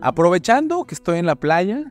Aprovechando que estoy en la playa,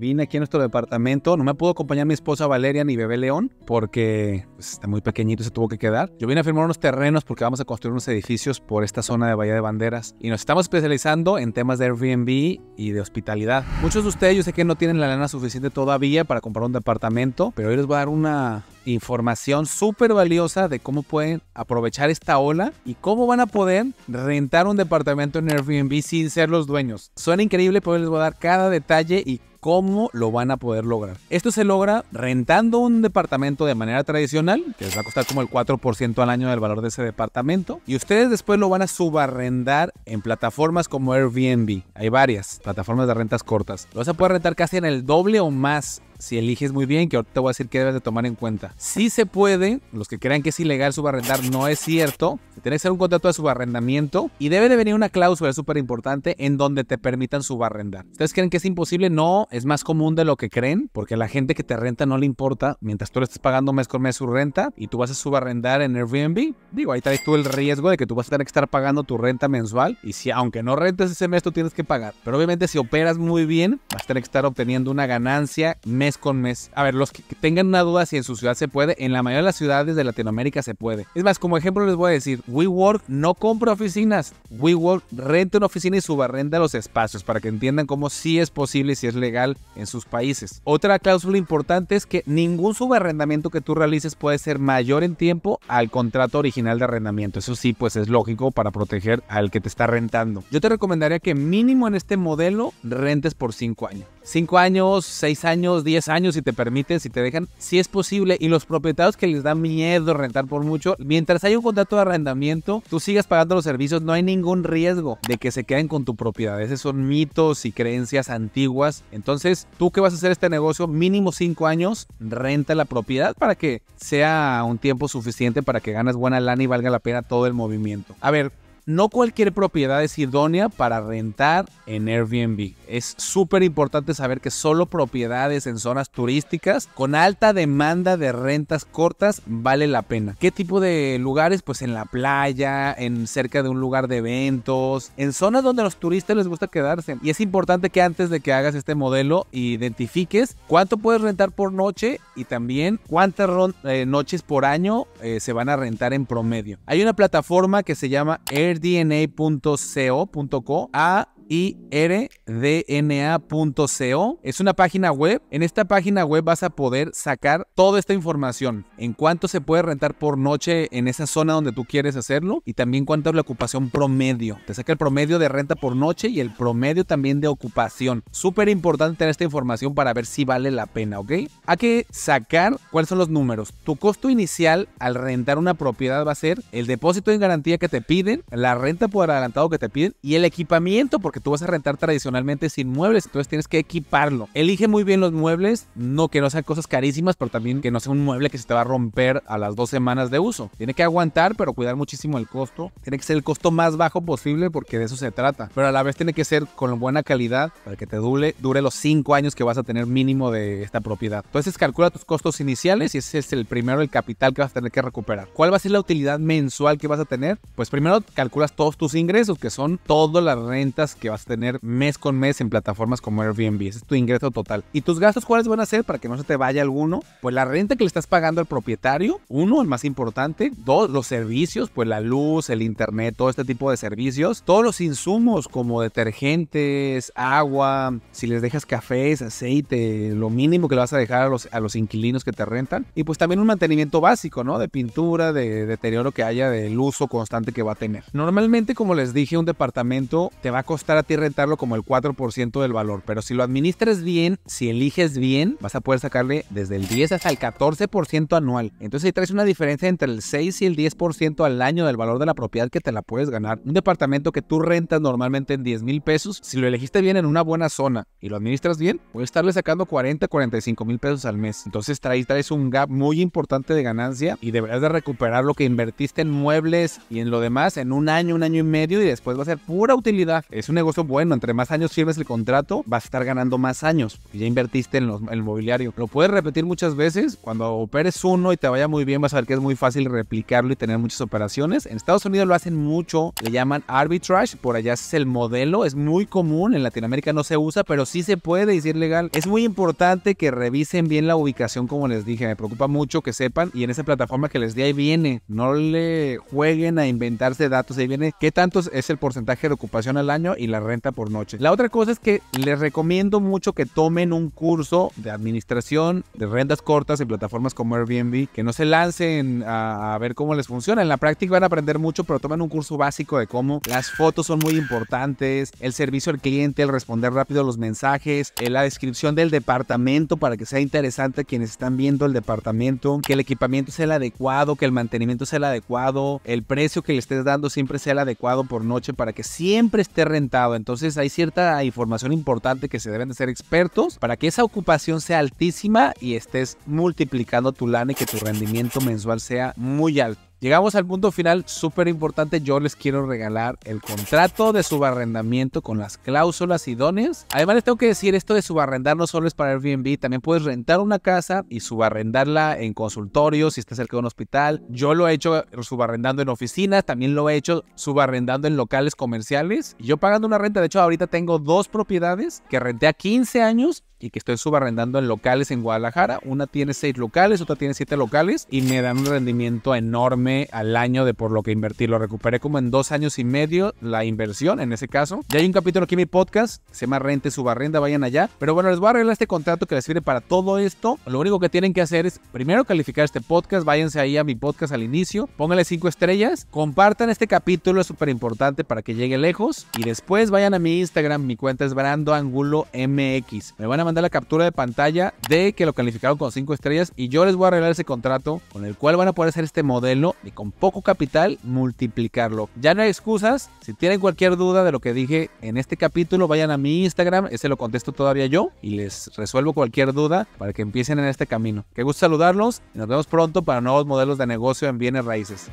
vine aquí a nuestro departamento. No me pudo acompañar mi esposa Valeria ni bebé León porque pues, está muy pequeñito y se tuvo que quedar. Yo vine a firmar unos terrenos porque vamos a construir unos edificios por esta zona de Bahía de Banderas y nos estamos especializando en temas de Airbnb y de hospitalidad. Muchos de ustedes yo sé que no tienen la lana suficiente todavía para comprar un departamento, pero hoy les voy a dar una información súper valiosa de cómo pueden aprovechar esta ola y cómo van a poder rentar un departamento en Airbnb sin ser los dueños. Suena increíble, pero les voy a dar cada detalle y cómo lo van a poder lograr. Esto se logra rentando un departamento de manera tradicional, que les va a costar como el 4% al año del valor de ese departamento, y ustedes después lo van a subarrendar en plataformas como Airbnb. Hay varias plataformas de rentas cortas. Lo vas a poder rentar casi en el doble o más si eliges muy bien, que ahorita voy a decir que debes de tomar en cuenta. Si se puede, los que crean que es ilegal subarrendar, no es cierto. Tienes tiene que ser un contrato de subarrendamiento y debe de venir una cláusula súper importante en donde te permitan subarrendar. ¿Ustedes creen que es imposible? No, es más común de lo que creen, porque a la gente que te renta no le importa mientras tú le estás pagando mes con mes su renta y tú vas a subarrendar en Airbnb. Digo, ahí traes tú el riesgo de que tú vas a tener que estar pagando tu renta mensual y si aunque no rentes ese mes, tú tienes que pagar. Pero obviamente si operas muy bien, vas a tener que estar obteniendo una ganancia mes con mes. A ver, los que tengan una duda si en su ciudad se puede, en la mayoría de las ciudades de Latinoamérica se puede. Es más, como ejemplo les voy a decir, WeWork no compra oficinas, WeWork renta una oficina y subarrenda los espacios para que entiendan cómo sí es posible y si es legal en sus países. Otra cláusula importante es que ningún subarrendamiento que tú realices puede ser mayor en tiempo al contrato original de arrendamiento. Eso sí, pues es lógico para proteger al que te está rentando. Yo te recomendaría que mínimo en este modelo rentes por 5 años. 5 años, 6 años, 10 años si te permiten, si te dejan, si es posible. Y los propietarios que les da miedo rentar por mucho, mientras hay un contrato de arrendamiento, tú sigas pagando los servicios, no hay ningún riesgo de que se queden con tu propiedad. Esos son mitos y creencias antiguas. Entonces, tú que vas a hacer este negocio, mínimo 5 años, renta la propiedad para que sea un tiempo suficiente para que ganas buena lana y valga la pena todo el movimiento. A ver, no cualquier propiedad es idónea para rentar en Airbnb. Es súper importante saber que solo propiedades en zonas turísticas con alta demanda de rentas cortas vale la pena. ¿Qué tipo de lugares? Pues en la playa, en cerca de un lugar de eventos, en zonas donde a los turistas les gusta quedarse. Y es importante que antes de que hagas este modelo identifiques cuánto puedes rentar por noche y también cuántas eh, noches por año eh, se van a rentar en promedio. Hay una plataforma que se llama Airbnb dna.co.co a irdna.co. Es una página web. En esta página web vas a poder sacar toda esta información. En cuánto se puede rentar por noche en esa zona donde tú quieres hacerlo. Y también cuánto es la ocupación promedio. Te saca el promedio de renta por noche y el promedio también de ocupación. Súper importante tener esta información para ver si vale la pena, ¿ok? Hay que sacar cuáles son los números. Tu costo inicial al rentar una propiedad va a ser el depósito en garantía que te piden, la renta por adelantado que te piden y el equipamiento porque tú vas a rentar tradicionalmente sin muebles, entonces tienes que equiparlo. Elige muy bien los muebles, no que no sean cosas carísimas, pero también que no sea un mueble que se te va a romper a las dos semanas de uso. Tiene que aguantar, pero cuidar muchísimo el costo. Tiene que ser el costo más bajo posible porque de eso se trata, pero a la vez tiene que ser con buena calidad para que te dure, dure los cinco años que vas a tener mínimo de esta propiedad. Entonces calcula tus costos iniciales y ese es el primero, el capital que vas a tener que recuperar. ¿Cuál va a ser la utilidad mensual que vas a tener? Pues primero calculas todos tus ingresos, que son todas las rentas que vas a tener mes con mes en plataformas como Airbnb. Ese es tu ingreso total. ¿Y tus gastos cuáles van a ser para que no se te vaya alguno? Pues la renta que le estás pagando al propietario, uno, el más importante. Dos, los servicios, pues la luz, el internet, todo este tipo de servicios. Todos los insumos como detergentes, agua, si les dejas cafés, aceite, lo mínimo que le vas a dejar a los inquilinos que te rentan. Y pues también un mantenimiento básico, ¿no? De pintura, de deterioro que haya, del uso constante que va a tener. Normalmente, como les dije, un departamento te va a costar a ti rentarlo como el 4% del valor, pero si lo administras bien, si eliges bien, vas a poder sacarle desde el 10 hasta el 14% anual. Entonces ahí traes una diferencia entre el 6 y el 10% al año del valor de la propiedad que te la puedes ganar. Un departamento que tú rentas normalmente en 10 mil pesos, si lo elegiste bien en una buena zona y lo administras bien, puedes estarle sacando 40, 45 mil pesos al mes. Entonces traes, traes un gap muy importante de ganancia y deberás de recuperar lo que invertiste en muebles y en lo demás en un año, un año y medio y después va a ser pura utilidad. Es una negocio bueno. Entre más años firmes el contrato, vas a estar ganando más años. Porque ya invertiste en, el mobiliario. Lo puedes repetir muchas veces. Cuando operes uno y te vaya muy bien, vas a ver que es muy fácil replicarlo y tener muchas operaciones. En Estados Unidos lo hacen mucho. Le llaman arbitrage. Por allá es el modelo. Es muy común. En Latinoamérica no se usa, pero sí se puede y es legal. Es muy importante que revisen bien la ubicación, como les dije. Me preocupa mucho que sepan. Y en esa plataforma que les di ahí viene. No le jueguen a inventarse datos. Ahí viene qué tanto es el porcentaje de ocupación al año y la renta por noche. La otra cosa es que les recomiendo mucho que tomen un curso de administración de rentas cortas en plataformas como Airbnb, que no se lancen a, ver cómo les funciona. En la práctica van a aprender mucho, pero tomen un curso básico de cómo las fotos son muy importantes, el servicio al cliente, el responder rápido los mensajes, eh, la descripción del departamento para que sea interesante a quienes están viendo el departamento, que el equipamiento sea el adecuado, que el mantenimiento sea el adecuado, el precio que le estés dando siempre sea el adecuado por noche para que siempre esté rentable entonces hay cierta información importante que se deben de ser expertos para que esa ocupación sea altísima y estés multiplicando tu lana y que tu rendimiento mensual sea muy alto. Llegamos al punto final súper importante. Yo les quiero regalar el contrato de subarrendamiento con las cláusulas idóneas. Además, les tengo que decir, esto de subarrendar no solo es para Airbnb, también puedes rentar una casa y subarrendarla en consultorio si estás cerca de un hospital. Yo lo he hecho subarrendando en oficinas, también lo he hecho subarrendando en locales comerciales. Y yo pagando una renta, de hecho, ahorita tengo dos propiedades que renté a 15 años y que estoy subarrendando en locales en Guadalajara. Una tiene seis locales, otra tiene siete locales y me dan un rendimiento enorme al año de por lo que invertí. Lo recuperé como en dos años y medio la inversión en ese caso. Ya hay un capítulo aquí en mi podcast, se llama Rente Subarrenda, vayan allá. Pero bueno, les voy a arreglar este contrato que les sirve para todo esto. Lo único que tienen que hacer es primero calificar este podcast, váyanse ahí a mi podcast al inicio, pónganle cinco estrellas, compartan este capítulo, es súper importante para que llegue lejos y después vayan a mi Instagram, mi cuenta es Brando Angulo MX. Me van a mandar la captura de pantalla de que lo calificaron con 5 estrellas y yo les voy a arreglar ese contrato con el cual van a poder hacer este modelo y con poco capital multiplicarlo. Ya no hay excusas. Si tienen cualquier duda de lo que dije en este capítulo, vayan a mi Instagram, ese lo contesto todavía yo y les resuelvo cualquier duda para que empiecen en este camino. Qué gusto saludarlos y nos vemos pronto para nuevos modelos de negocio en bienes raíces.